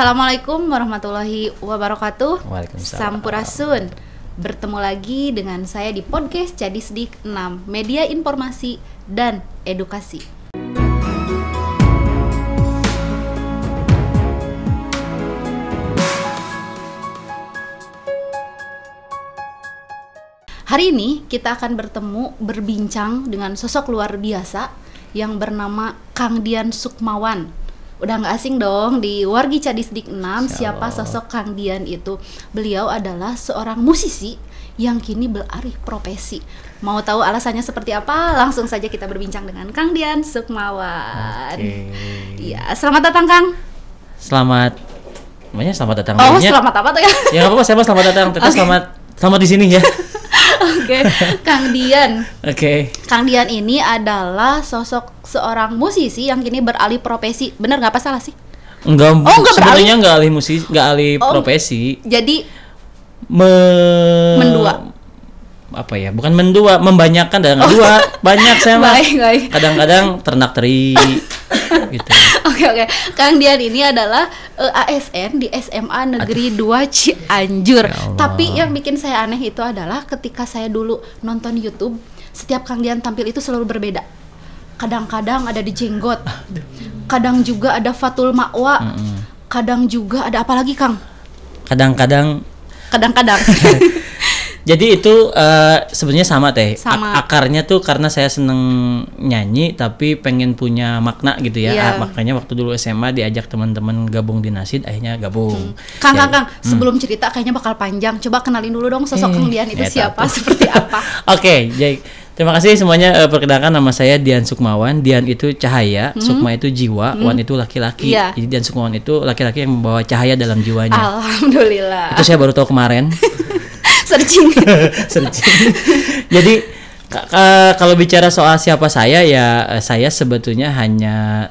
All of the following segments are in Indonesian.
Assalamualaikum warahmatullahi wabarakatuh. Waalaikumsalam. Sampurasun. Bertemu lagi dengan saya di podcast Jadi Sedik 6, Media Informasi dan Edukasi. Hari ini kita akan bertemu berbincang dengan sosok luar biasa yang bernama Kang Dian Sukmawan udah nggak asing dong di Wargi Cadisdik enam siapa sosok Kang Dian itu. Beliau adalah seorang musisi yang kini berarif profesi. Mau tahu alasannya seperti apa? Langsung saja kita berbincang dengan Kang Dian Sukmawan. okay. ya selamat datang Kang. Selamat Namanya selamat datang. Oh, selamat apa tuh ya? Ya apa-apa, selamat datang. Tetap okay. selamat selamat di sini ya. Oke, okay. Kang Dian. Oke. Okay. Kang Dian ini adalah sosok seorang musisi yang kini beralih profesi. Bener nggak apa salah sih? Enggak, oh, enggak sebenarnya nggak alih musisi, nggak alih oh, profesi. Jadi me mendua apa ya bukan mendua membanyakan dan dua banyak saya mah kadang-kadang ternak teri gitu Oke oke. Kang Dian ini adalah uh, eh, ASN di SMA Negeri Aduh. 2 Cianjur. Ya Tapi yang bikin saya aneh itu adalah ketika saya dulu nonton YouTube, setiap Kang Dian tampil itu selalu berbeda. Kadang-kadang ada di jenggot. Kadang juga ada Fatul Makwa. Kadang juga ada apa lagi, Kang? Kadang-kadang Kadang-kadang Jadi itu uh, sebenarnya sama teh. Sama. akarnya tuh karena saya seneng nyanyi tapi pengen punya makna gitu ya. Yeah. Iya. makanya waktu dulu SMA diajak teman-teman gabung di Nasid akhirnya gabung. Hmm. Kang, Kang, Kang, hmm. sebelum cerita kayaknya bakal panjang. Coba kenalin dulu dong sosok hmm. Dian itu ya, siapa, tapi. seperti apa. Oke, okay, jadi Terima kasih semuanya uh, perkenalkan nama saya Dian Sukmawan. Dian itu cahaya, hmm. Sukma itu jiwa, hmm. Wan itu laki-laki. Yeah. Jadi Dian Sukmawan itu laki-laki yang membawa cahaya dalam jiwanya. Alhamdulillah. Itu saya baru tahu kemarin. searching searching jadi kalau bicara soal siapa saya ya eh, saya sebetulnya hanya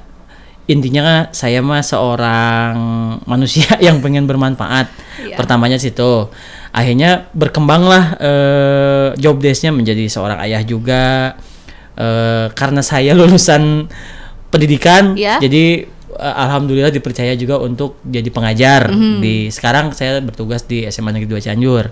intinya saya mah seorang manusia yang pengen bermanfaat yeah. pertamanya situ akhirnya berkembanglah eh, job desknya menjadi seorang ayah juga eh, karena saya lulusan pendidikan yeah. jadi eh, alhamdulillah dipercaya juga untuk jadi pengajar mm -hmm. di sekarang saya bertugas di SMA Negeri 2 Cianjur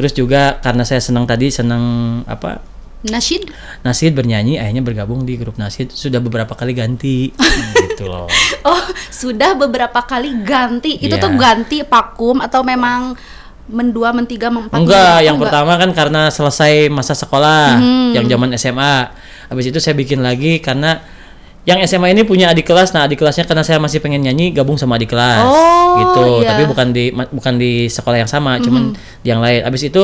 Terus juga karena saya senang tadi senang apa? Nasid. Nasid bernyanyi, akhirnya bergabung di grup Nasid. Sudah beberapa kali ganti, hmm, gitu loh. Oh, sudah beberapa kali ganti. Itu yeah. tuh iya. ganti pakum atau memang mendua, mentiga, mempat? Enggak, gitu yang enggak? pertama kan karena selesai masa sekolah, hmm. yang zaman SMA. Habis itu saya bikin lagi karena yang SMA ini punya adik kelas. Nah, adik kelasnya karena saya masih pengen nyanyi gabung sama adik kelas. Oh, gitu. Iya. Tapi bukan di bukan di sekolah yang sama, mm -hmm. cuman yang lain. Habis itu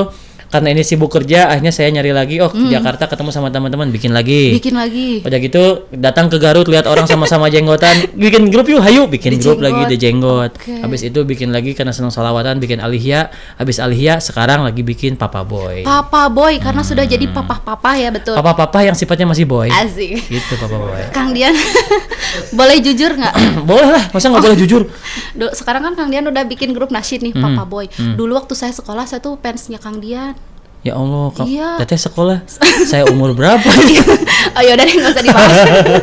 karena ini sibuk kerja akhirnya saya nyari lagi oh ke mm. Jakarta ketemu sama teman-teman bikin lagi bikin lagi udah gitu datang ke Garut lihat orang sama-sama jenggotan bikin grup yuk hayu bikin the grup jenggot. lagi the jenggot okay. habis itu bikin lagi karena senang salawatan bikin alihya habis alihya sekarang lagi bikin papa boy papa boy karena hmm. sudah jadi papa-papa ya betul papa-papa yang sifatnya masih boy asik gitu papa boy Kang Dian boleh jujur nggak boleh lah masa nggak oh. boleh jujur sekarang kan Kang Dian udah bikin grup nasyid nih hmm. papa boy hmm. dulu waktu saya sekolah saya tuh fansnya Kang Dian Ya Allah, kok iya. teteh sekolah. Saya umur berapa? Iya. oh, ya udah nggak usah dibahas.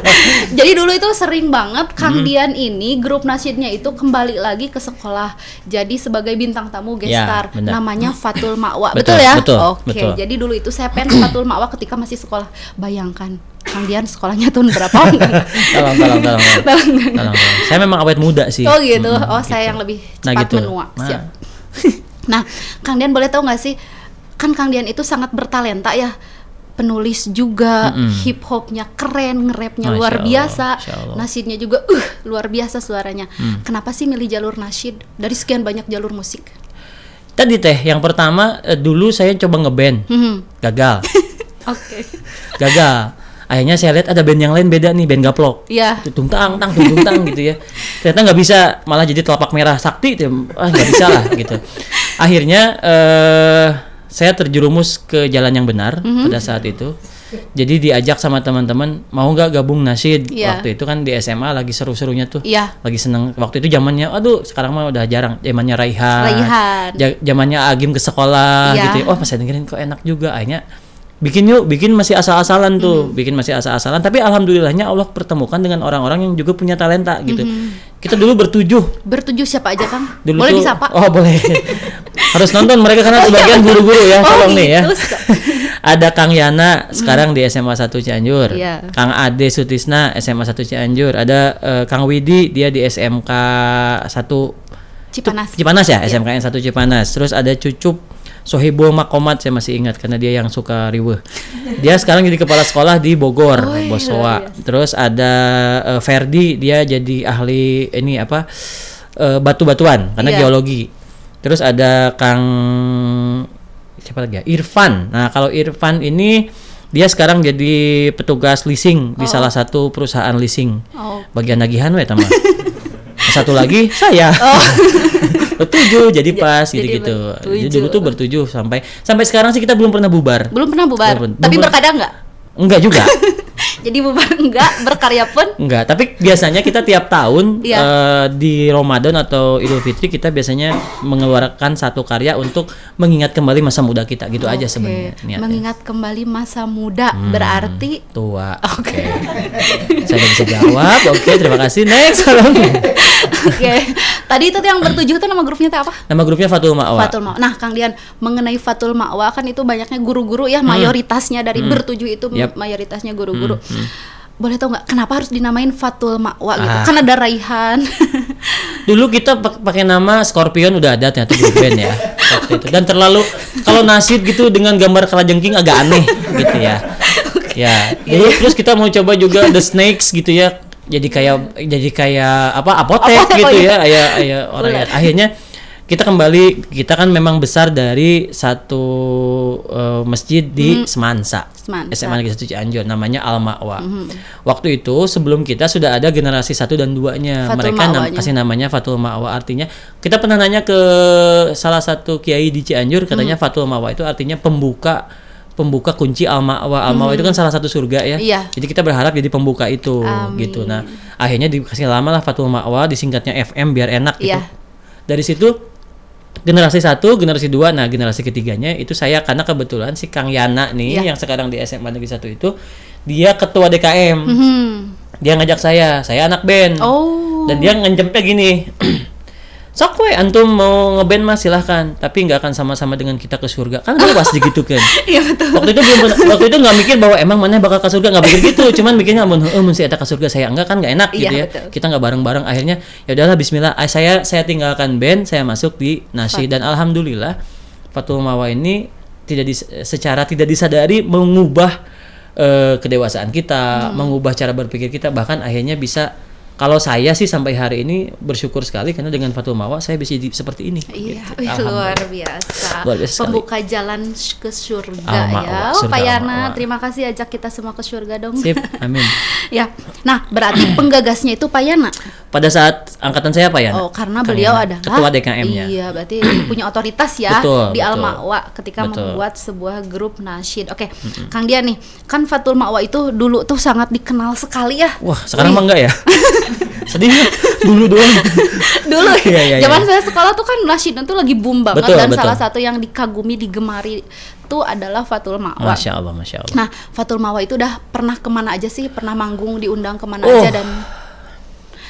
Jadi dulu itu sering banget Kang hmm. Dian ini grup nasidnya itu kembali lagi ke sekolah. jadi sebagai bintang tamu gestar. Ya, Namanya Fatul Makwa. betul, betul ya? Oke, betul. jadi dulu itu saya pengen Fatul Makwa ketika masih sekolah. Bayangkan Kang Dian sekolahnya tahun berapa? tolong, tolong, tolong, tolong. tolong, Saya memang awet muda sih. Oh gitu. Hmm, oh, gitu. saya yang lebih nah, cepat nah, gitu. menua. Nah. Siap. nah, Kang Dian boleh tahu nggak sih kan Kang Dian itu sangat bertalenta ya penulis juga mm -hmm. hip hopnya keren ngerapnya luar biasa nasidnya juga uh luar biasa suaranya mm. kenapa sih milih jalur nasid dari sekian banyak jalur musik tadi teh yang pertama eh, dulu saya coba ngeband mm -hmm. gagal oke gagal akhirnya saya lihat ada band yang lain beda nih band gaplok yeah. tung tang tang tung tang gitu ya ternyata nggak bisa malah jadi telapak merah sakti tuh ah nggak bisa lah gitu akhirnya eh saya terjerumus ke jalan yang benar mm -hmm. pada saat itu. Jadi diajak sama teman-teman mau nggak gabung nasid yeah. waktu itu kan di SMA lagi seru-serunya tuh, yeah. lagi seneng. Waktu itu zamannya, aduh sekarang mah udah jarang. Zamannya Raihan, zamannya Agim ke sekolah yeah. gitu. Ya. Oh pas saya dengerin kok enak juga, akhirnya bikin yuk bikin masih asal-asalan tuh mm bikin masih asal-asalan tapi alhamdulillahnya Allah pertemukan dengan orang-orang yang juga punya talenta gitu mm-hmm. kita dulu bertujuh bertujuh siapa aja kan? dulu boleh tuh, disapa oh boleh harus nonton mereka karena oh, sebagian iya. guru-guru ya oh, tolong oh, nih ya gitu, ada Kang Yana sekarang mm di SMA 1 Cianjur yeah. Kang Ade Sutisna SMA 1 Cianjur ada uh, Kang Widi dia di SMK 1 Cipanas Cipanas ya yeah. SMKN 1 Cipanas terus ada Cucup Sohibul Makomat saya masih ingat karena dia yang suka riweh. Dia sekarang jadi kepala sekolah di Bogor, oh, Bosowa. Iya. Terus ada uh, Ferdi, dia jadi ahli ini apa? Uh, batu-batuan karena iya. geologi. Terus ada Kang siapa lagi ya? Irfan. Nah, kalau Irfan ini dia sekarang jadi petugas leasing oh. di salah satu perusahaan leasing. Oh. Bagian nagihan we teman. Satu lagi saya. Oh. bertujuh jadi pas gitu-gitu. Jadi, dulu tuh bertujuh sampai sampai sekarang sih kita belum pernah bubar. Belum pernah bubar. Belum, Tapi berkada berkadang nggak? Enggak juga. jadi bubar enggak berkarya pun enggak tapi biasanya kita tiap tahun uh, di Ramadan atau Idul Fitri kita biasanya mengeluarkan satu karya untuk mengingat kembali masa muda kita gitu okay. aja sebenarnya mengingat kembali masa muda hmm, berarti tua oke okay. okay. saya bisa jawab oke okay, terima kasih next Oke. Tadi itu yang bertujuh itu nama grupnya apa? Nama grupnya Fatul Ma'wa. Fatul Ma'wa. Nah, Kang Dian, mengenai Fatul Ma'wa kan itu banyaknya guru-guru ya, hmm. mayoritasnya dari hmm. bertujuh itu yep. mayoritasnya guru-guru. Hmm. Hmm. Boleh tau nggak kenapa harus dinamain Fatul Ma'wa gitu? ah. Kan ada Raihan. Dulu kita pakai nama Scorpion udah ada ternyata grup band ya. okay. Dan terlalu kalau nasib gitu dengan gambar kalajengking agak aneh gitu ya ya dulu yeah. terus kita mau coba juga the snakes gitu ya jadi kayak hmm. jadi kayak apa apotek, apotek oh gitu iya. ya ayah ayah orang ya. akhirnya kita kembali kita kan memang besar dari satu uh, masjid di hmm. Semansa, Semansa. SMA Negeri 1 Cianjur namanya Al Makwa. Hmm. Waktu itu sebelum kita sudah ada generasi satu dan duanya. Fatul Mereka nam kasih namanya Fatul Ma'wa artinya kita pernah nanya ke salah satu kiai di Cianjur katanya hmm. Fatul Ma'wa itu artinya pembuka pembuka kunci al-ma'wa. Al-ma'wa hmm. itu kan mm-hmm. salah satu surga ya. Iya. Jadi kita berharap jadi pembuka itu Amin. gitu. Nah, akhirnya dikasih lama lah Fatul Ma'wa disingkatnya FM biar enak gitu. Iya. Dari situ generasi satu, generasi dua, nah generasi ketiganya itu saya karena kebetulan si Kang Yana nih yeah. yang sekarang di SMA Negeri satu itu dia ketua DKM. Mm -hmm. Dia ngajak saya, saya anak band. Oh. Dan dia ngejempe gini. Sokwe antum mau ngeband mah silahkan tapi nggak akan sama-sama dengan kita ke surga kan gue pasti gitu kan iya betul waktu itu belum waktu itu nggak mikir bahwa emang mana bakal ke surga nggak mikir gitu cuman mikirnya mau eh mesti ada ke surga saya enggak kan nggak enak gitu iya, ya betul. kita nggak bareng-bareng akhirnya ya udahlah Bismillah ah, saya saya tinggalkan band saya masuk di nasi dan alhamdulillah Fatul Mawa ini tidak di, secara tidak disadari mengubah uh, kedewasaan kita hmm. mengubah cara berpikir kita bahkan akhirnya bisa kalau saya sih sampai hari ini bersyukur sekali karena dengan Fatul Mawa saya bisa di, seperti ini. Iya, gitu. luar biasa. Luar biasa Pembuka jalan ke surga ah, ya. Oh, surga Pak Yana, terima kasih ajak kita semua ke surga dong. Sip, amin. ya. Nah, berarti penggagasnya itu Pak Yana. Pada saat angkatan saya Pak Yana. Oh, karena beliau Yana, adalah ketua DKM-nya. Iya, berarti punya otoritas ya betul, di Almawa ketika betul. membuat sebuah grup nasyid. Oke, mm -hmm. Kang Dian nih, kan Fatul Mawa itu dulu tuh sangat dikenal sekali ya. Wah, sekarang mah enggak ya? sedih ya? dulu doang dulu ya, ya, zaman ya. saya sekolah tuh kan Rashidun tuh lagi boom banget betul, dan betul. salah satu yang dikagumi digemari itu adalah Fatul Mawa. Masya Allah, Masya Allah. Nah, Fatul Mawa itu udah pernah kemana aja sih? Pernah manggung diundang kemana oh. aja dan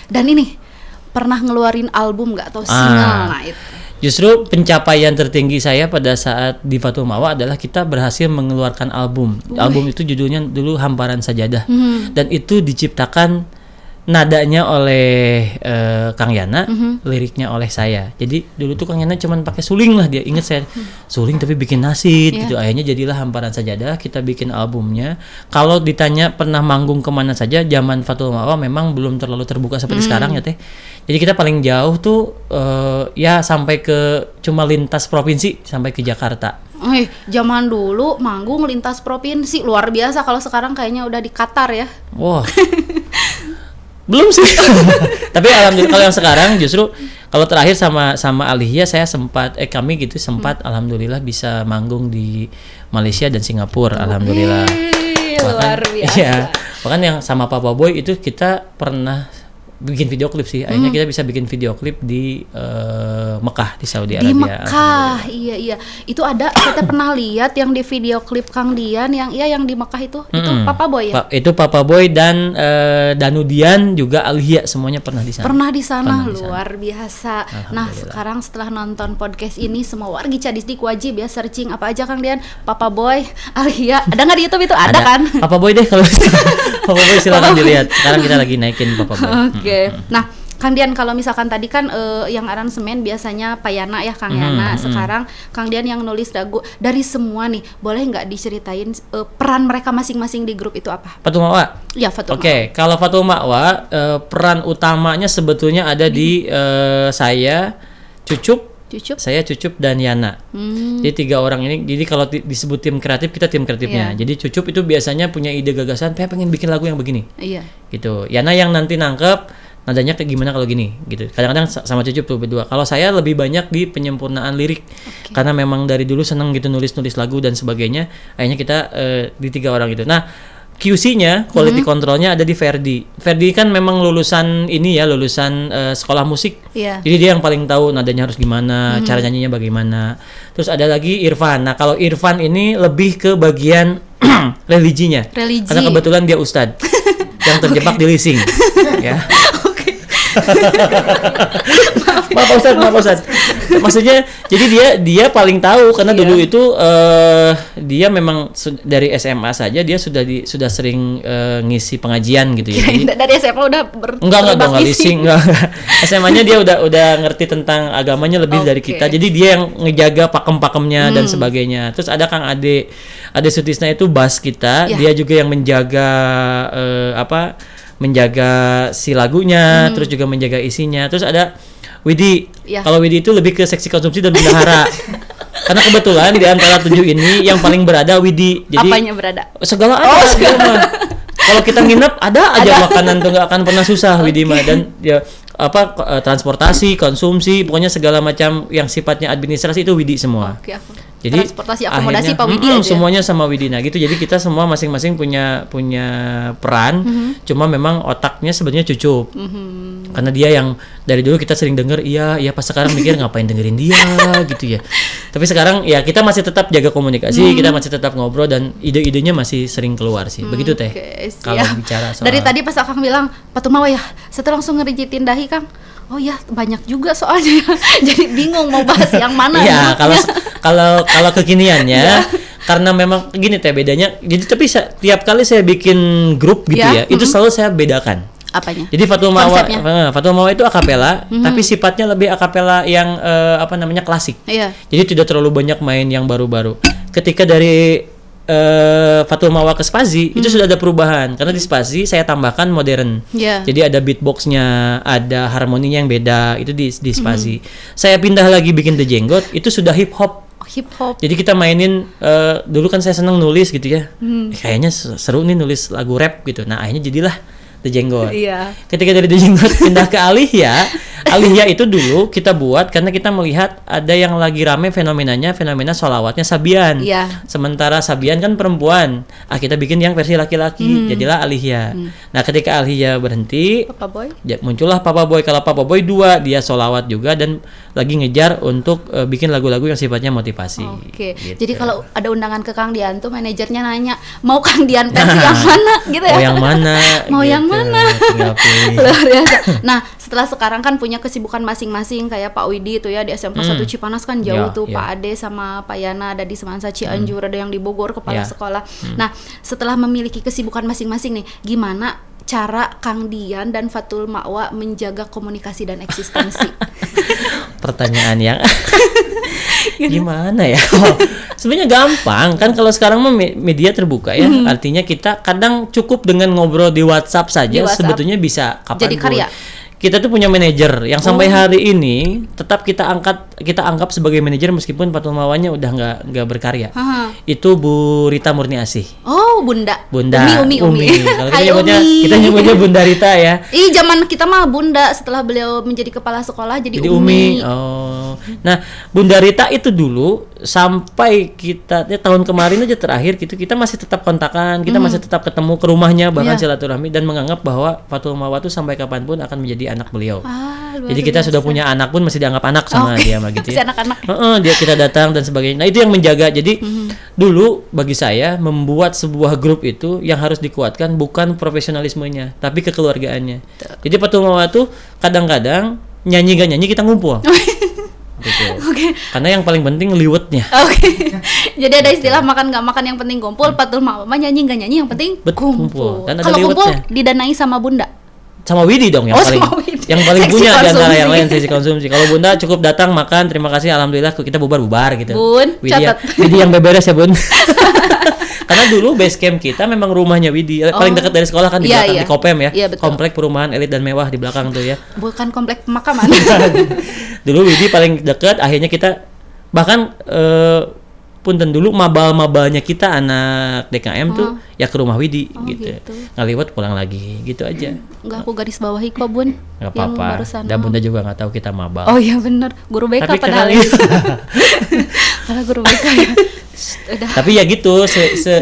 dan ini pernah ngeluarin album nggak atau ah. single? Ah. Nah itu. Justru pencapaian tertinggi saya pada saat di Fatul Mawa adalah kita berhasil mengeluarkan album. Uy. Album itu judulnya dulu Hamparan Sajadah. Hmm. Dan itu diciptakan nadanya oleh uh, Kang Yana, mm -hmm. liriknya oleh saya. Jadi dulu tuh Kang Yana cuman pakai suling lah dia. Ingat saya mm-hmm. suling tapi bikin nasi yeah. gitu. Iya. Akhirnya jadilah hamparan sajadah kita bikin albumnya. Kalau ditanya pernah manggung kemana saja, zaman Fatul Mawa memang belum terlalu terbuka seperti mm. sekarang ya teh. Jadi kita paling jauh tuh uh, ya sampai ke cuma lintas provinsi sampai ke Jakarta. Eh, zaman dulu manggung lintas provinsi luar biasa kalau sekarang kayaknya udah di Qatar ya. Wah. Wow. belum sih tapi alhamdulillah kalau yang sekarang justru kalau terakhir sama sama Alihya saya sempat eh kami gitu sempat hmm. alhamdulillah bisa manggung di Malaysia dan Singapura alhamdulillah bahkan, luar biasa ya bahkan yang sama Papa Boy itu kita pernah bikin video klip sih. Akhirnya hmm. kita bisa bikin video klip di uh, Mekah di Saudi Arabia. Di Mekah, iya iya. Itu ada kita pernah lihat yang di video klip Kang Dian yang iya yang di Mekah itu. Hmm. Itu Papa Boy ya? Pa itu Papa Boy dan uh, eh, Danudian juga Alhia semuanya pernah di sana. Pernah di sana luar di biasa. Nah, sekarang setelah nonton podcast ini semua wargi Cadistik wajib ya searching apa aja Kang Dian, Papa Boy, Alhia. Ada nggak di YouTube itu? Ada, ada. kan? Papa Boy deh kalau Papa Boy silakan oh. dilihat. Sekarang kita lagi naikin Papa Boy. Okay. Hmm okay. Iya. Hmm. nah Kang Dian kalau misalkan tadi kan uh, yang aransemen biasanya Payana ya Kang Yana. Hmm, hmm, -hmm. Sekarang Kang Dian yang nulis lagu dari semua nih, boleh nggak diceritain uh, peran mereka masing-masing di grup itu apa? Fatuma Wa. Iya Oke, okay. kalau Fatuma Wa uh, peran utamanya sebetulnya ada di uh, saya, cucuk Cucup. Saya Cucup dan Yana. Hmm. Jadi tiga orang ini. Jadi kalau disebut tim kreatif kita tim kreatifnya. Yeah. Jadi Cucup itu biasanya punya ide gagasan. Saya pengen bikin lagu yang begini. Iya. Yeah. Gitu. Yana yang nanti nangkep nadanya kayak gimana kalau gini gitu. Kadang-kadang sama Cucup tuh berdua. Kalau saya lebih banyak di penyempurnaan lirik okay. karena memang dari dulu seneng gitu nulis-nulis lagu dan sebagainya. Akhirnya kita uh, di tiga orang gitu. Nah QC-nya, quality hmm. control-nya ada di Verdi. Verdi kan memang lulusan ini ya, lulusan uh, sekolah musik. Yeah. Jadi dia yang paling tahu nadanya harus gimana, hmm. cara nyanyinya bagaimana. Terus ada lagi Irfan. Nah kalau Irfan ini lebih ke bagian religinya, Religi. karena kebetulan dia Ustadz yang terjebak di leasing. ya. maaf Pak Ustad, maaf Pak Maksudnya jadi dia dia paling tahu karena iya. dulu itu uh, dia memang dari SMA saja dia sudah di, sudah sering uh, ngisi pengajian gitu ya. Iya, jadi, dari SMA udah ber Enggak enggak dong, enggak. SMA-nya dia udah udah ngerti tentang agamanya lebih okay. dari kita. Jadi dia yang ngejaga pakem-pakemnya hmm. dan sebagainya. Terus ada Kang Ade. Ade Sutisna itu bas kita, ya. dia juga yang menjaga uh, apa menjaga si lagunya, hmm. terus juga menjaga isinya. Terus ada Widi. Ya. Kalau Widi itu lebih ke seksi konsumsi dan bendahara. Karena kebetulan di antara tujuh ini yang paling berada Widi. Jadi Apanya berada? Segala ada. oh, segala. Kalau kita nginep ada aja ada. makanan tuh nggak akan pernah susah okay. Widi mah dan ya apa eh, transportasi, konsumsi, pokoknya segala macam yang sifatnya administrasi itu Widi semua. Okay, jadi transportasi akomodasi akhirnya, Pak Widi mm, aja. semuanya sama Widi nah gitu jadi kita semua masing-masing punya punya peran mm -hmm. cuma memang otaknya sebenarnya cucup mm -hmm. karena dia yang dari dulu kita sering denger iya iya pas sekarang mikir ngapain dengerin dia gitu ya tapi sekarang ya kita masih tetap jaga komunikasi mm -hmm. kita masih tetap ngobrol dan ide-idenya masih sering keluar sih begitu mm, teh okay, kalau bicara soal dari tadi pas Akang bilang Pak Tumawa ya setelah langsung ngerijitin dahi Kang oh ya banyak juga soalnya jadi bingung mau bahas yang mana iya gitu kalau ya kalau kalau kekiniannya iya. karena memang gini teh bedanya jadi tapi setiap kali saya bikin grup gitu iya. ya, ya mm-hmm. itu selalu saya bedakan apanya jadi Fatul Mawa eh, Fatul Mawa itu akapela mm-hmm. tapi sifatnya lebih akapela yang uh, apa namanya klasik yeah. jadi tidak terlalu banyak main yang baru-baru ketika dari Uh, eh, Fatul Mawa ke Spazi hmm. itu mm-hmm. sudah ada perubahan karena di Spazi saya tambahkan modern. Yeah. Jadi ada beatboxnya, ada harmoninya yang beda itu di di Spazi. Hmm. Saya pindah lagi bikin The Jenggot itu sudah hip hop hip hop. Jadi kita mainin uh, dulu kan saya seneng nulis gitu ya. Hmm. kayaknya seru nih nulis lagu rap gitu. Nah akhirnya jadilah The Jenggot. Iya. Ketika dari The Jenggot pindah ke Alihya, Alihya itu dulu kita buat karena kita melihat ada yang lagi rame fenomenanya fenomena solawatnya Sabian. Iya. Sementara Sabian kan perempuan. Ah kita bikin yang versi laki-laki. Hmm. Jadilah Alihya. Hmm. Nah ketika Alihya berhenti, Papa Boy. Ya, muncullah Papa Boy. Kalau Papa Boy dua dia solawat juga dan lagi ngejar untuk uh, bikin lagu-lagu yang sifatnya motivasi. Oke. Okay. Gitu. Jadi kalau ada undangan ke Kang Dian tuh manajernya nanya mau Kang Dian versi yang mana gitu ya? Oh, mau yang mana? mau gitu. yang gimana iya, luar biasa nah setelah sekarang kan punya kesibukan masing-masing kayak Pak Widi itu ya di SMP Satu 1 hmm. Cipanas kan jauh yeah, tuh yeah. Pak Ade sama Pak Yana ada di Semansa Cianjur hmm. ada yang di Bogor kepala yeah. sekolah Hmm. nah setelah memiliki kesibukan masing-masing nih gimana cara Kang Dian dan Fatul Makwa menjaga komunikasi dan eksistensi pertanyaan yang gimana ya oh, sebenarnya gampang kan kalau sekarang media terbuka ya hmm. artinya kita kadang cukup dengan ngobrol di WhatsApp saja di WhatsApp. sebetulnya bisa kapan jadi karya kita tuh punya manajer yang sampai oh. hari ini tetap kita angkat kita anggap sebagai manajer meskipun Pak Mawanya udah nggak nggak berkarya. Aha. Itu Bu Rita Murni Asih. Oh, Bunda. Bunda. Umi Umi Umi. umi. kita nyebutnya kita nyebutnya Bunda Rita ya. Ih, zaman kita mah Bunda setelah beliau menjadi kepala sekolah jadi, jadi Umi. umi. Oh. Nah, Bunda Rita itu dulu sampai kita ya, tahun kemarin aja terakhir gitu kita masih tetap kontakan, kita hmm. masih tetap ketemu ke rumahnya bahkan yeah. silaturahmi dan menganggap bahwa Fatul Mawa tuh sampai kapanpun akan menjadi anak beliau. Ah, Jadi kita biasa. sudah punya anak pun masih dianggap anak sama oh, dia begitu gitu. Ya. anak-anak. Uh -uh, dia kita datang dan sebagainya. Nah, itu yang menjaga. Jadi mm-hmm. dulu bagi saya membuat sebuah grup itu yang harus dikuatkan bukan profesionalismenya, tapi kekeluargaannya. Tuh. Jadi Patumawatu tuh kadang-kadang nyanyi gak nyanyi kita ngumpul. gitu. Okay. Karena yang paling penting liwetnya. Oke. Okay. Jadi ada gitu. istilah okay. makan nggak makan yang penting kumpul, hmm. patul mama nyanyi nggak nyanyi yang penting kumpul. kumpul. kumpul. Kalau kumpul didanai sama bunda sama Widi dong yang oh, paling yang paling punya di antara yang lain sisi konsumsi. Kalau Bunda cukup datang makan, terima kasih alhamdulillah kita bubar-bubar gitu. Bun, Widi, catat. Yang, Widi yang beberes ya, Bun. Karena dulu base camp kita memang rumahnya Widi, eh, oh. paling dekat dari sekolah kan di yeah, belakang iya. di Kopem ya. Iya, betul. Komplek perumahan elit dan mewah di belakang tuh ya. Bukan komplek pemakaman. dulu Widi paling dekat, akhirnya kita bahkan uh, pun punten dulu mabal-mabalnya kita anak DKM oh. tuh ya ke rumah Widi oh, gitu. gitu. lewat pulang lagi gitu aja. Enggak aku garis bawahi kok, Bun. Enggak apa-apa. Dan oh. Bunda juga nggak tahu kita mabal. Oh iya benar. Guru BK Tapi padahal. karena guru BK ya. Udah. Tapi ya gitu se se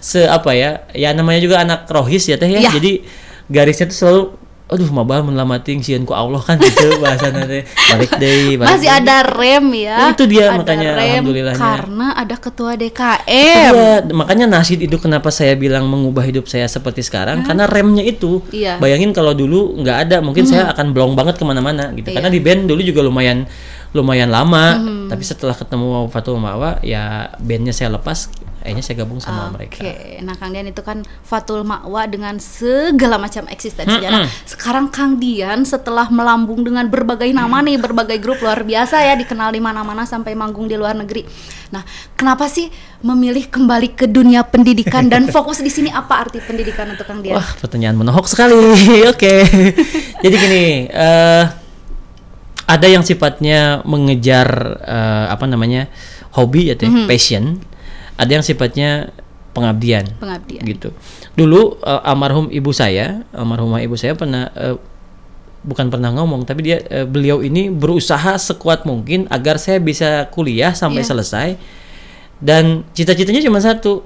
se apa ya? Ya namanya juga anak rohis ya teh ya. ya. Jadi garisnya tuh selalu aduh mabah menlamating sian ku Allah kan gitu bahasa nanti balik deh balik masih ada rem ya nah, itu dia ada makanya rem alhamdulillahnya karena ada ketua DKM ya, makanya nasid itu kenapa saya bilang mengubah hidup saya seperti sekarang hmm. karena remnya itu iya. bayangin kalau dulu nggak ada mungkin hmm. saya akan blong banget kemana-mana gitu iya. karena di band dulu juga lumayan lumayan lama hmm. tapi setelah ketemu Fatul Mawa ya bandnya saya lepas akhirnya saya gabung sama okay. mereka. Oke, nah Kang Dian itu kan Fatul Makwa dengan segala macam eksistensi -hmm. sekarang Kang Dian setelah melambung dengan berbagai nama hmm. nih, berbagai grup luar biasa ya, dikenal di mana-mana sampai manggung di luar negeri. Nah, kenapa sih memilih kembali ke dunia pendidikan dan fokus di sini apa arti pendidikan untuk Kang Dian? Wah, pertanyaan menohok sekali. Oke. okay. Jadi gini, uh, ada yang sifatnya mengejar uh, apa namanya? hobi atau mm -hmm. passion ada yang sifatnya pengabdian. Pengabdian. Gitu. Dulu uh, almarhum ibu saya, almarhumah ibu saya pernah uh, bukan pernah ngomong tapi dia uh, beliau ini berusaha sekuat mungkin agar saya bisa kuliah sampai yeah. selesai. Dan cita-citanya cuma satu.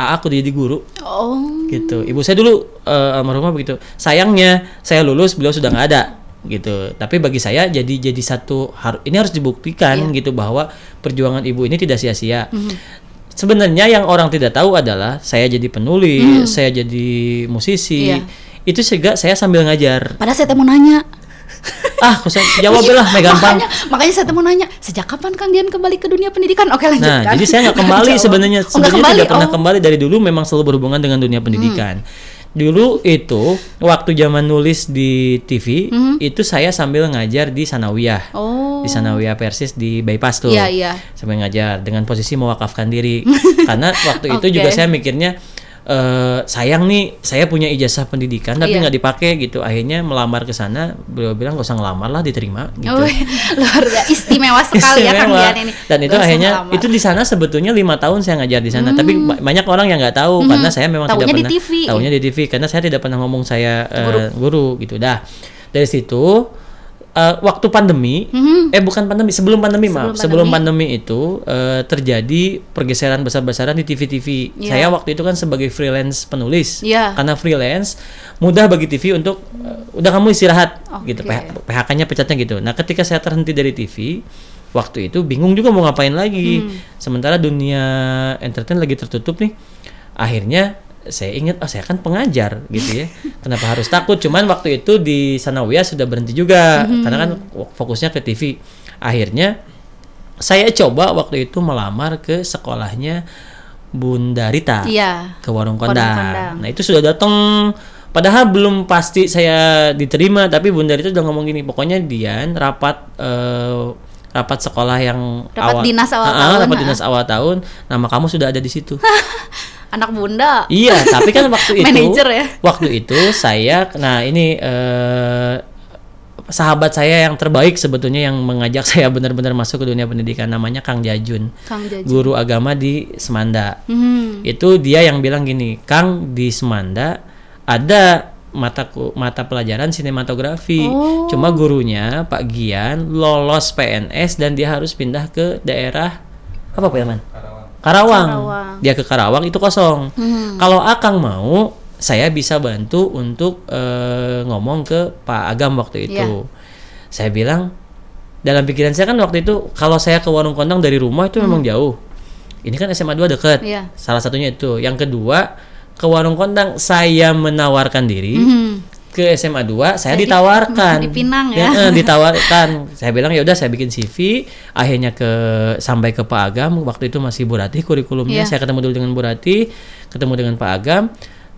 Aku jadi guru. Oh. Gitu. Ibu saya dulu uh, almarhumah begitu. Sayangnya saya lulus beliau sudah nggak ada gitu. Tapi bagi saya jadi jadi satu har ini harus dibuktikan yeah. gitu bahwa perjuangan ibu ini tidak sia-sia. Mm -hmm sebenarnya yang orang tidak tahu adalah saya jadi penulis, hmm. saya jadi musisi. Iya. Itu juga saya sambil ngajar. Padahal saya mau nanya. ah, saya jawab iya. lah, iya, gampang. Makanya, makanya saya mau nanya, sejak kapan Kang Dian kembali ke dunia pendidikan? Oke, lanjut. Nah, jadi saya nggak kembali sebenarnya. Sebenarnya oh, tidak pernah oh. kembali dari dulu memang selalu berhubungan dengan dunia hmm. pendidikan. Hmm dulu itu waktu zaman nulis di TV mm-hmm. itu saya sambil ngajar di Sanawiyah. Oh. Di Sanawiyah Persis di bypass tuh. yeah, Yeah. Sambil ngajar dengan posisi mewakafkan diri. Karena waktu okay. itu juga saya mikirnya Eh, sayang nih saya punya ijazah pendidikan tapi iya. nggak iya. dipakai gitu akhirnya melamar ke sana beliau bilang gak usah ngelamar lah diterima gitu oh, iya. luar biasa istimewa sekali ya kalian ini dan itu akhirnya ngelamar. itu di sana sebetulnya lima tahun saya ngajar di sana hmm. tapi banyak orang yang nggak tahu hmm. karena saya memang Taunya tidak pernah di TV. tahunya di TV karena saya tidak pernah ngomong saya uh, guru gitu dah dari situ uh, waktu pandemi, mm-hmm. eh bukan pandemi, sebelum pandemi sebelum maaf, pandemi. sebelum pandemi itu uh, terjadi pergeseran besar-besaran di TV-TV. Yeah. Saya waktu itu kan sebagai freelance penulis, yeah. karena freelance mudah bagi TV untuk uh, udah kamu istirahat, okay. gitu PHK-nya pecatnya gitu. Nah ketika saya terhenti dari TV, waktu itu bingung juga mau ngapain lagi, hmm. sementara dunia entertain lagi tertutup nih. Akhirnya saya ingat oh saya kan pengajar gitu ya kenapa harus takut cuman waktu itu di Sanawia sudah berhenti juga mm-hmm. karena kan fokusnya ke TV akhirnya saya coba waktu itu melamar ke sekolahnya Bunda Rita iya, ke warung kondang. warung kondang nah itu sudah datang padahal belum pasti saya diterima tapi Bunda Rita sudah ngomong gini pokoknya Dian rapat uh, rapat sekolah yang rapat awal, dinas awal uh, tahun rapat dinas awal tahun nama kamu sudah ada di situ anak bunda. Iya, tapi kan waktu itu manager ya. Waktu itu saya nah ini eh sahabat saya yang terbaik sebetulnya yang mengajak saya benar-benar masuk ke dunia pendidikan namanya Kang Jajun, Kang Jajun. guru agama di Semanda. Hmm. Itu dia yang bilang gini, Kang di Semanda ada mata mata pelajaran sinematografi. Oh. Cuma gurunya Pak Gian lolos PNS dan dia harus pindah ke daerah apa Pak Yaman? Karawang. Karawang. Karawang. Dia ke Karawang itu kosong. Hmm. Kalau Akang mau, saya bisa bantu untuk uh, ngomong ke Pak Agam waktu itu. Ya. Saya bilang dalam pikiran saya kan waktu itu kalau saya ke warung kondang dari rumah itu hmm. memang jauh. Ini kan SMA 2 dekat. Ya. Salah satunya itu. Yang kedua, ke warung kondang saya menawarkan diri. Hmm ke SMA 2 saya, saya ditawarkan di Pinang ya, ya ditawarkan saya bilang ya udah saya bikin CV akhirnya ke sampai ke Pak Agam waktu itu masih Burati kurikulumnya yeah. saya ketemu dulu dengan Burati ketemu dengan Pak Agam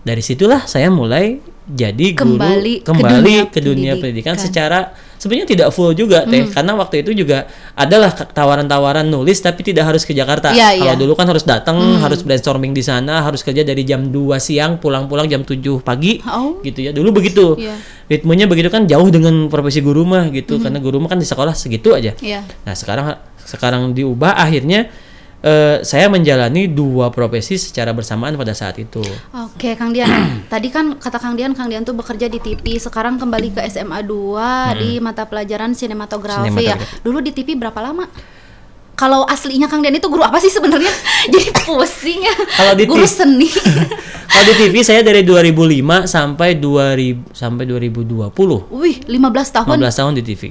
dari situlah saya mulai jadi kembali guru kembali ke dunia, ke dunia pendidikan, pendidikan secara sebenarnya tidak full juga teh hmm. karena waktu itu juga adalah tawaran-tawaran nulis tapi tidak harus ke Jakarta ya, kalau ya. dulu kan harus datang hmm. harus brainstorming di sana harus kerja dari jam 2 siang pulang-pulang jam 7 pagi oh. gitu ya dulu begitu yeah. ritmenya begitu kan jauh dengan profesi guru mah gitu hmm. karena guru mah kan di sekolah segitu aja yeah. nah sekarang sekarang diubah akhirnya uh, saya menjalani dua profesi secara bersamaan pada saat itu. Oke, okay, Kang Dian. tadi kan kata Kang Dian, Kang Dian tuh bekerja di TV, sekarang kembali ke SMA 2 hmm. di mata pelajaran sinematografi, ya. sinematografi ya. Dulu di TV berapa lama? Kalau aslinya Kang Dian itu guru apa sih sebenarnya? Jadi pusing ya. Kalau di guru seni. Kalau di TV saya dari 2005 sampai 2000 sampai 2020. Wih, 15 tahun. 15 tahun di TV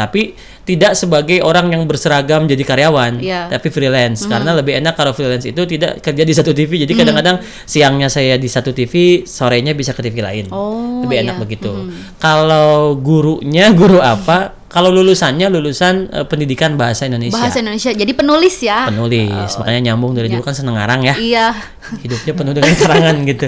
tapi tidak sebagai orang yang berseragam jadi karyawan yeah. tapi freelance mm. karena lebih enak kalau freelance itu tidak kerja di satu TV jadi mm-hmm. kadang-kadang mm. -hmm. siangnya saya di satu TV sorenya bisa ke TV lain oh, lebih enak yeah. begitu mm. kalau gurunya guru apa kalau lulusannya lulusan uh, pendidikan bahasa Indonesia. Bahasa Indonesia. Jadi penulis ya. Penulis. Oh. Makanya nyambung dari ya. dulu kan seneng ngarang ya. Iya. Hidupnya penuh dengan karangan gitu.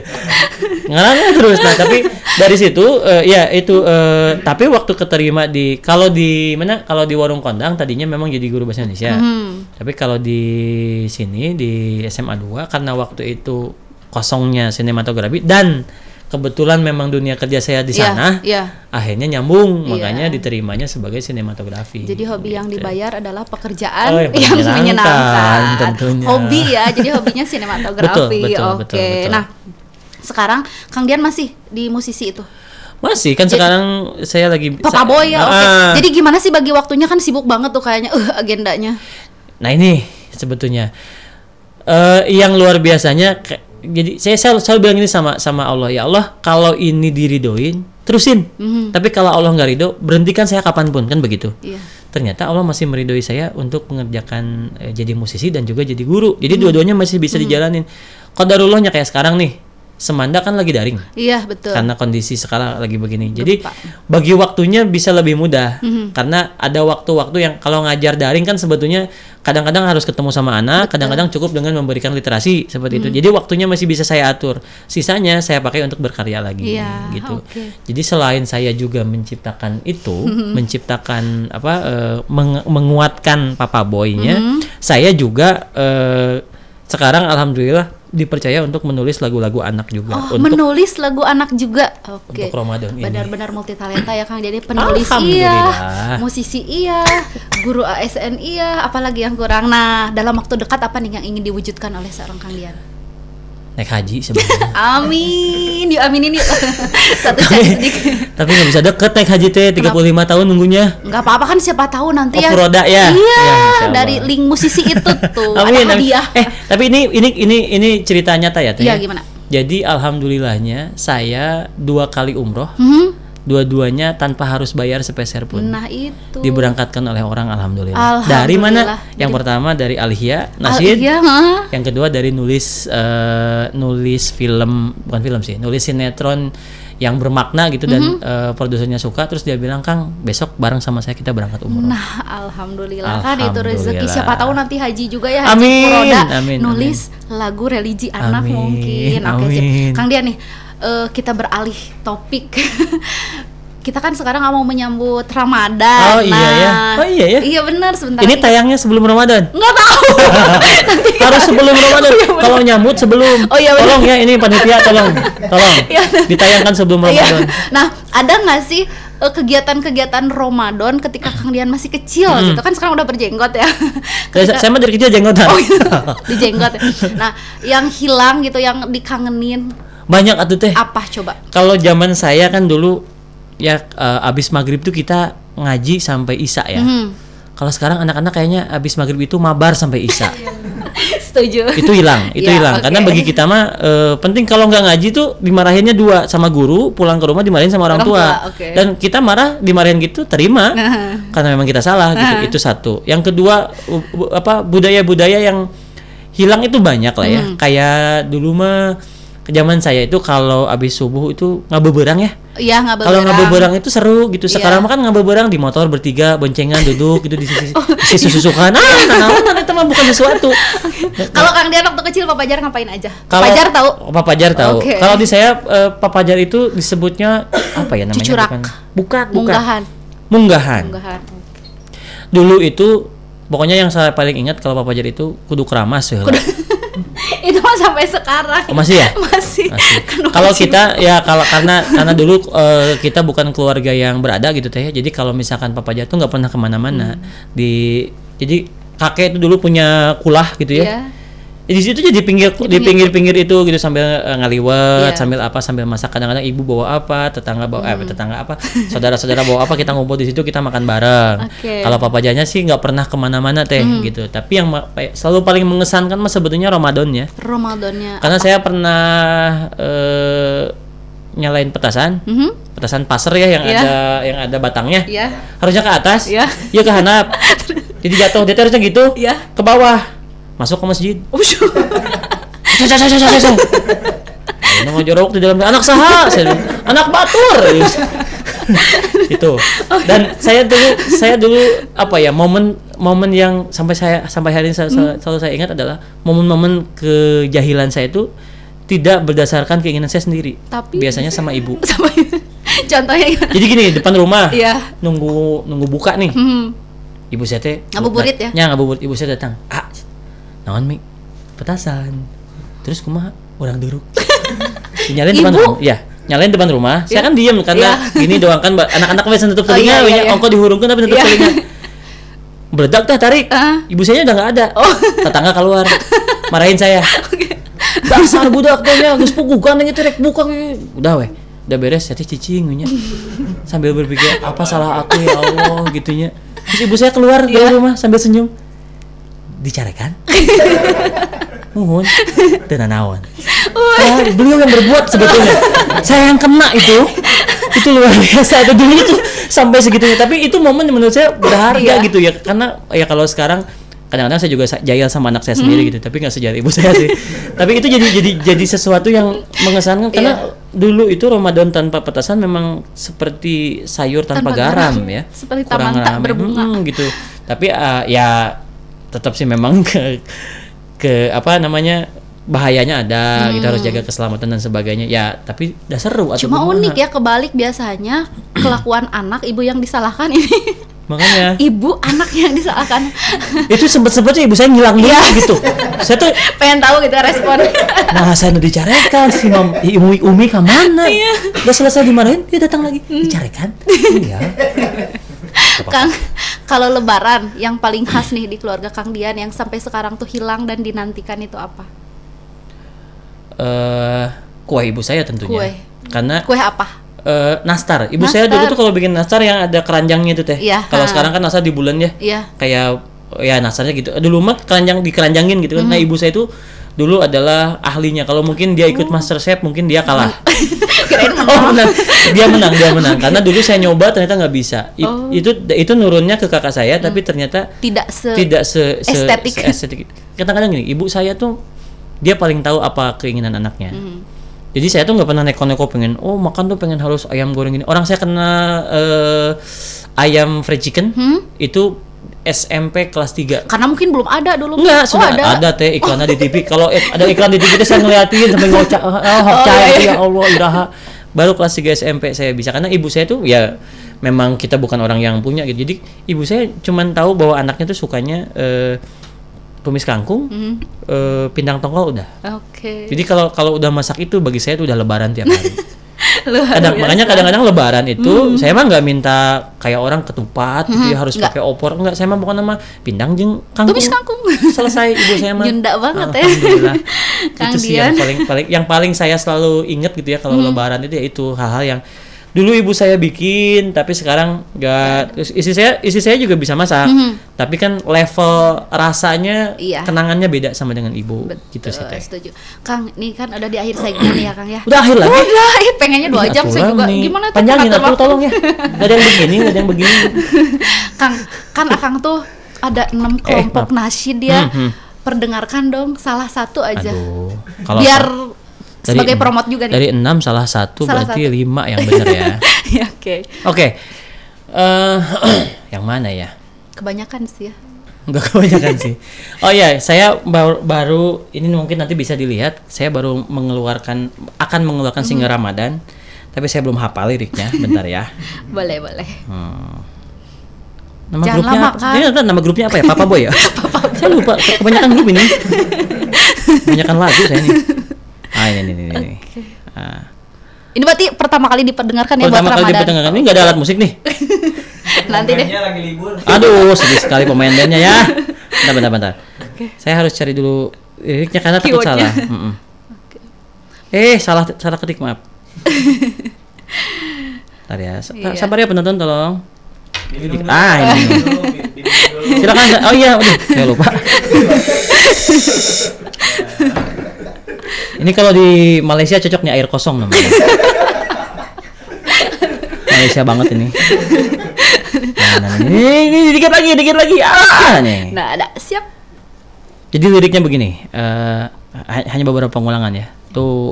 Ngarangnya terus. Nah, tapi dari situ uh, ya itu uh, tapi waktu keterima di kalau di mana? Kalau di Warung Kondang tadinya memang jadi guru bahasa Indonesia. Hmm. Tapi kalau di sini di SMA 2 karena waktu itu kosongnya sinematografi dan kebetulan memang dunia kerja saya di iya, sana, yeah, yeah. akhirnya nyambung, yeah. makanya diterimanya sebagai sinematografi. Jadi hobi gitu. yang dibayar adalah pekerjaan oh, yang, yang menyenangkan, tentunya. hobi ya, jadi hobinya sinematografi. betul, betul, Oke, betul, betul. nah sekarang Kang Dian masih di musisi itu? Masih kan jadi, sekarang saya lagi Papa Boy ya. Oke. Okay. Ah, ah. Jadi gimana sih bagi waktunya kan sibuk banget tuh kayaknya uh, agendanya. Nah ini sebetulnya uh, yang luar biasanya jadi saya selalu, selalu bilang ini sama sama Allah ya Allah kalau ini diridoin terusin mm-hmm. tapi kalau Allah nggak ridho berhentikan saya kapanpun kan begitu yeah. ternyata Allah masih meridoi saya untuk mengerjakan eh, jadi musisi dan juga jadi guru jadi mm-hmm. dua-duanya masih bisa mm-hmm. dijalanin kodarulahnya kayak sekarang nih Semanda kan lagi daring. Iya betul. Karena kondisi sekarang lagi begini. Gempa. Jadi bagi waktunya bisa lebih mudah mm-hmm. karena ada waktu-waktu yang kalau ngajar daring kan sebetulnya kadang-kadang harus ketemu sama anak, kadang-kadang cukup dengan memberikan literasi seperti mm. itu. Mhm. Jadi waktunya masih bisa saya atur. Sisanya saya pakai untuk berkarya lagi yeah, gitu. Okay. Jadi selain saya juga menciptakan itu, mm-hmm. menciptakan apa uh, eh, meng- menguatkan papa boynya, mm-hmm. saya juga uh, sekarang alhamdulillah dipercaya untuk menulis lagu-lagu anak juga. Oh, untuk, menulis lagu anak juga. Oke. Okay. Untuk Ramadan ini. Benar-benar multitalenta ya Kang. Jadi penulis iya, musisi iya, guru ASN iya, apalagi yang kurang. Nah, dalam waktu dekat apa nih yang ingin diwujudkan oleh seorang Kang Dian? naik haji sebenarnya. Amin, yuk aminin yuk. Satu tapi, sedikit. Tapi gak bisa deket naik haji teh puluh lima tahun nunggunya. Nggak apa-apa kan siapa tahu nanti ya. Roda ya. Iya, ya, dari link musisi itu tuh amin, ada hadiah. Amin. Eh, tapi ini ini ini ini ceritanya tayat ya Iya, gimana? Jadi alhamdulillahnya saya dua kali umroh. Mm -hmm dua-duanya tanpa harus bayar sepeser pun. Nah itu. Diberangkatkan oleh orang alhamdulillah. alhamdulillah. Dari mana? Yang pertama dari Alhia Nasir Yang kedua dari nulis uh, nulis film bukan film sih, nulis sinetron yang bermakna gitu dan mm -hmm. uh, produsernya suka terus dia bilang Kang besok bareng sama saya kita berangkat umroh. Nah, alhamdulillah, alhamdulillah. kan itu rezeki siapa tahu nanti haji juga ya haji amin. Kuroda nah, amin, nulis amin. lagu religi anak amin. mungkin. Oke, Kang dia nih uh, kita beralih topik. kita kan sekarang mau menyambut Ramadan. Oh iya ya. Nah, oh iya ya. Iya benar sebentar. Ini tayangnya sebelum Ramadan. Enggak tahu. Harus sebelum Ramadan. Iya, Kalau iya nyambut sebelum. Oh iya bener. Tolong ya ini panitia tolong. Iya. Tolong. Ditayangkan sebelum iya. Ramadan. Nah, ada nggak sih eh, kegiatan-kegiatan Ramadan ketika Kang Dian masih kecil hmm. gitu kan sekarang udah berjenggot ya. Saya mah dari kecil jenggotan. Oh, gitu. Di jenggot. Ya. Nah, yang hilang gitu yang dikangenin banyak atuh teh apa coba kalau zaman saya kan dulu ya uh, abis maghrib tuh kita ngaji sampai isya ya mm -hmm. kalau sekarang anak-anak kayaknya abis maghrib itu mabar sampai isya setuju itu hilang itu ya, hilang okay. karena bagi kita mah uh, penting kalau nggak ngaji tuh dimarahinnya dua sama guru pulang ke rumah dimarahin sama orang, orang tua, okay. dan kita marah dimarahin gitu terima nah. karena memang kita salah gitu nah. itu satu yang kedua apa budaya budaya yang hilang itu banyak lah ya mm. kayak dulu mah ke zaman saya itu kalau habis subuh itu ngabeberang ya. Iya ngabeberang. Kalau ngabeberang itu seru gitu. Iya. Sekarang yeah. kan ngabeberang di motor bertiga boncengan duduk gitu di sisi oh, sisi iya. susukan. Ah, nah, nah, itu mah bukan sesuatu. Kalau Kang Dian waktu kecil Papa Jar ngapain aja? Kalo, Jar tahu. Papa Jar tahu. Okay. Kalau di saya uh, eh, Jar itu disebutnya apa ya namanya? Cucurak. Bukan. Bukan, bukan. Munggahan. Munggahan. Dulu itu pokoknya yang saya paling ingat kalau Papa Jar itu kudu keramas ya. itu mah sampai sekarang oh, masih ya masih, masih. kalau kita ya kalau karena karena dulu uh, kita bukan keluarga yang berada gitu teh ya. jadi kalau misalkan papa jatuh nggak pernah kemana-mana hmm. di jadi kakek itu dulu punya kulah gitu ya yeah Ya, di situ jadi pinggir di pinggir-pinggir itu gitu sambil uh, eh, ngaliwat yeah. sambil apa sambil masak kadang-kadang ibu bawa apa tetangga bawa hmm. eh tetangga apa saudara-saudara bawa apa kita ngumpul di situ kita makan bareng okay. kalau papajanya sih nggak pernah kemana-mana teh hmm. gitu tapi yang selalu paling mengesankan mas sebetulnya Ramadannya Ramadannya karena apa? saya pernah uh, nyalain petasan mm -hmm. petasan pasir ya yang yeah. ada yang ada batangnya yeah. harusnya ke atas yeah. ya iya ke hanap jadi jatuh dia harusnya gitu yeah. ke bawah masuk ke masjid Nama jorok di dalam anak saha, anak batur. itu oh. dan saya dulu saya dulu apa ya momen momen yang sampai saya sampai hari ini hmm. selalu saya ingat adalah momen-momen kejahilan saya itu tidak berdasarkan keinginan saya sendiri tapi biasanya sama ibu sama contohnya jadi gini depan rumah iya. nunggu nunggu buka nih hmm. ibu saya teh ngabuburit ya ya ngabuburit ibu saya datang ah naon mi petasan terus kumaha orang duruk iya, nyalain depan rumah ya nyalain depan rumah saya kan diem karena ya. gini doang kan anak-anak biasa tutup telinga oh, iya, iya. iya. ongko dihurungkan tapi tutup iya. telinga meledak dah tarik ah. ibu saya udah nggak ada oh. tetangga keluar marahin saya okay. dasar budak tanya pukukan pugukan gitu rek buka udah weh udah beres jadi cicingnya sambil berpikir apa salah aku ya Allah gitunya terus ibu saya keluar dari rumah sambil senyum dicarekan mohon dan naon ah, beliau yang berbuat sebetulnya saya yang kena itu itu luar biasa atau dulu itu sampai segitunya tapi itu momen menurut saya berharga iya. gitu ya karena ya kalau sekarang kadang-kadang saya juga jahil sama anak saya sendiri hmm. gitu tapi nggak sejati ibu saya sih tapi itu jadi jadi jadi sesuatu yang mengesankan iya. karena iya. dulu itu Ramadan tanpa petasan memang seperti sayur tanpa, tanpa garam, garam ya seperti taman tak berbunga hmm, gitu tapi uh, ya tetap sih memang ke ke apa namanya bahayanya ada hmm. kita harus hmm. jaga keselamatan dan sebagainya ya tapi udah seru cuma bagaimana? unik ya kebalik biasanya kelakuan anak ibu yang disalahkan ini makanya ibu anak yang disalahkan itu sempet sempet ibu saya ngilang dia gitu saya tuh pengen tahu gitu ya respon nah saya udah dicarekan si mam umi umi kemana iya. udah selesai dimarahin dia datang lagi hmm. dicarekan iya Kang kalau lebaran yang paling khas nih di keluarga Kang Dian yang sampai sekarang tuh hilang dan dinantikan itu apa? Eh uh, kue ibu saya tentunya. Kue. Karena kue apa? uh, nastar. Ibu nastar. saya dulu tuh kalau bikin nastar yang ada keranjangnya itu teh. Ya, kalau sekarang kan nastar di bulan ya. Iya. Kayak ya nastarnya gitu. Dulu mah keranjang dikeranjangin gitu kan. -hmm. Nah, ibu saya itu dulu adalah ahlinya. Kalau mungkin dia ikut oh. master Chef, mungkin dia kalah. oh menang. Dia menang, dia menang. Karena dulu saya nyoba ternyata nggak bisa. I oh. Itu itu nurunnya ke kakak saya, hmm. tapi ternyata tidak se tidak se, estetik. Se estetik. Kadang-kadang gini, ibu saya tuh dia paling tahu apa keinginan anaknya. Hmm. Jadi saya tuh nggak pernah neko-neko pengen, oh makan tuh pengen halus ayam goreng ini. Orang saya kena uh, ayam fried chicken hmm? itu SMP kelas 3 karena mungkin belum ada dulu enggak oh, sudah oh, ada. ada teh iklannya di TV kalau eh, ada iklan di TV itu saya ngeliatin sampai ngocak oh, oh, oh iya. ya Allah iraha baru kelas 3 SMP saya bisa karena ibu saya tuh ya memang kita bukan orang yang punya gitu jadi ibu saya cuman tahu bahwa anaknya tuh sukanya eh, tumis kangkung, mm -hmm. eh, pindang tongkol udah. Oke. Okay. Jadi kalau kalau udah masak itu bagi saya tuh udah lebaran tiap hari. kadang, makanya kadang-kadang lebaran itu hmm. saya emang nggak minta kayak orang ketupat hmm. gitu ya harus pakai opor enggak saya emang bukan nama pindang jeng kangkung tumis kangkung selesai ibu saya emang jendak banget ya Kang itu sih yang paling paling yang paling saya selalu inget gitu ya kalau hmm. lebaran itu ya itu hal-hal yang dulu ibu saya bikin tapi sekarang nggak isi saya isi saya juga bisa masak mm -hmm. tapi kan level rasanya iya. kenangannya beda sama dengan ibu Betul, gitu sih teh setuju kang ini kan udah di akhir segmen ya kang ya udah akhir lagi udah eh, pengennya dua jam saya juga nih. gimana tuh panjangin aku tolong ya gak ada yang begini gak ada yang begini kang kan akang tuh ada enam eh, kelompok eh, nasi dia mm -hmm. perdengarkan dong salah satu aja Aduh, biar dari, sebagai promote juga nih. Dari enam salah satu salah berarti satu. lima yang benar ya. Iya, oke. Oke. Eh, yang mana ya? Kebanyakan sih ya. Enggak kebanyakan sih. Oh iya, saya baru, baru ini mungkin nanti bisa dilihat, saya baru mengeluarkan akan mengeluarkan mm -hmm. Ramadan, tapi saya belum hafal liriknya. Bentar ya. boleh, boleh. Hmm. Nama Jangan grupnya lama, kan? nama grupnya apa ya? Papa Boy ya? Papa Boy. Saya lupa kebanyakan grup ini. kebanyakan lagu saya ini. Ah ini ini ini. Okay. Ah. Ini berarti pertama kali diperdengarkan ya pertama buat Ramadan. Pertama kali diperdengarkan. Ini enggak ada alat musik nih. Nanti deh. lagi libur. Aduh, sedih sekali pemain bandnya ya. Bentar, bentar, bentar. Okay. Saya harus cari dulu liriknya karena takut salah. Mm -mm. Okay. Eh, salah salah ketik, maaf. Bentar ya. Sa iya. Sabar ya penonton tolong. dulu. ah, ini. Silakan. Oh iya, udah. Saya lupa. Ini kalau di Malaysia cocoknya air kosong namanya. Malaysia banget ini. Nah, nah, nah, ini, ini dikit lagi, dikit lagi. Ah, nah, nih. Nah, ada siap. Jadi liriknya begini, uh, hanya beberapa pengulangan ya. Tuh,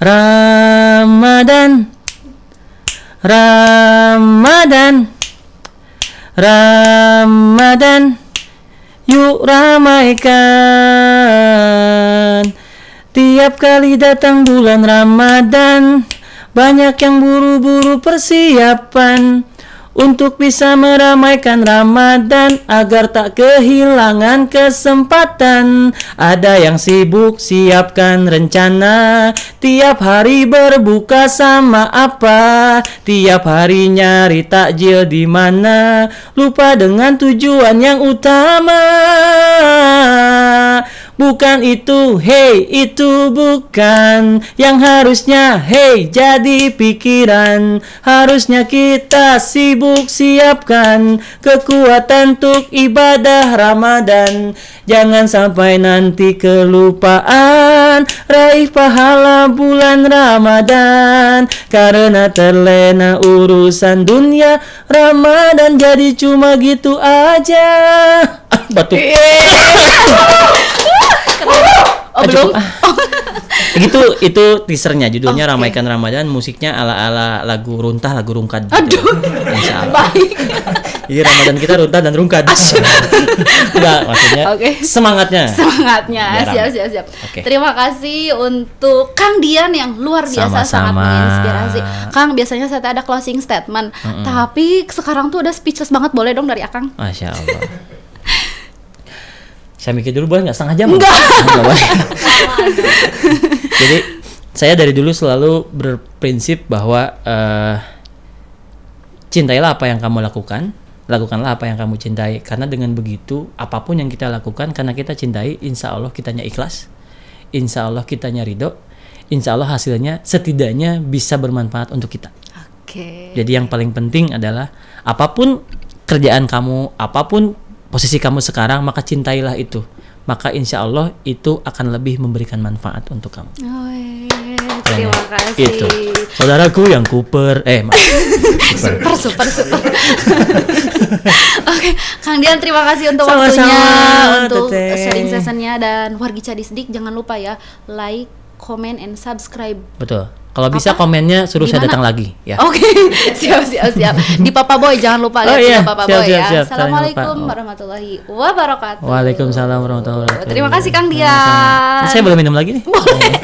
Ramadan, Ramadan, Ramadan, yuk ramaikan Tiap kali datang bulan Ramadan, banyak yang buru-buru persiapan untuk bisa meramaikan Ramadan agar tak kehilangan kesempatan. Ada yang sibuk siapkan rencana, tiap hari berbuka sama apa, tiap hari nyari takjil di mana, lupa dengan tujuan yang utama. Bukan itu, hey, itu bukan yang harusnya, hey, jadi pikiran. Harusnya kita sibuk siapkan kekuatan untuk ibadah Ramadan. Jangan sampai nanti kelupaan raih pahala bulan Ramadan. Karena terlena urusan dunia, Ramadan jadi cuma gitu aja. Ah, batuk. Iya. Oh, Oh, belum. itu itu teasernya judulnya okay. Ramaikan Ramadan musiknya ala-ala lagu runtah lagu rungkad gitu. Aduh. Baik. Jadi Ramadan kita runtah dan rungkad. Enggak, maksudnya okay. semangatnya. Semangatnya. siap siap siap. Okay. Terima kasih untuk Kang Dian yang luar biasa Sama-sama. sangat menginspirasi. Kang biasanya saya ada closing statement, mm -mm. tapi sekarang tuh ada speechless banget boleh dong dari Akang. Masya Allah. Saya mikir dulu boleh nggak setengah jam? Enggak. Jadi saya dari dulu selalu berprinsip bahwa uh, cintailah apa yang kamu lakukan, lakukanlah apa yang kamu cintai. Karena dengan begitu apapun yang kita lakukan karena kita cintai, insya Allah kitanya ikhlas, insya Allah kitanya ridho, insya Allah hasilnya setidaknya bisa bermanfaat untuk kita. Oke. Okay. Jadi yang paling penting adalah apapun kerjaan kamu, apapun posisi kamu sekarang maka cintailah itu maka insya Allah itu akan lebih memberikan manfaat untuk kamu. Oh, iya. iya, iya. iya terima kasih. Itu saudaraku yang Cooper, eh maaf. super super super. Oke, okay. Kang Dian terima kasih untuk Sama -sama, waktunya, untuk sharing sessionnya dan wargi cadi sedik jangan lupa ya like, comment, and subscribe. Betul. Kalau bisa komennya suruh Dimana? saya datang lagi ya. Oke, siap siap siap. Di Papa Boy jangan lupa lihat oh, iya. Papa siap, Boy siap, ya. Siap, Assalamualaikum oh. warahmatullahi wabarakatuh. Waalaikumsalam warahmatullahi wabarakatuh. Terima kasih Kang Dian. Saya boleh minum lagi nih. Boleh. Oh.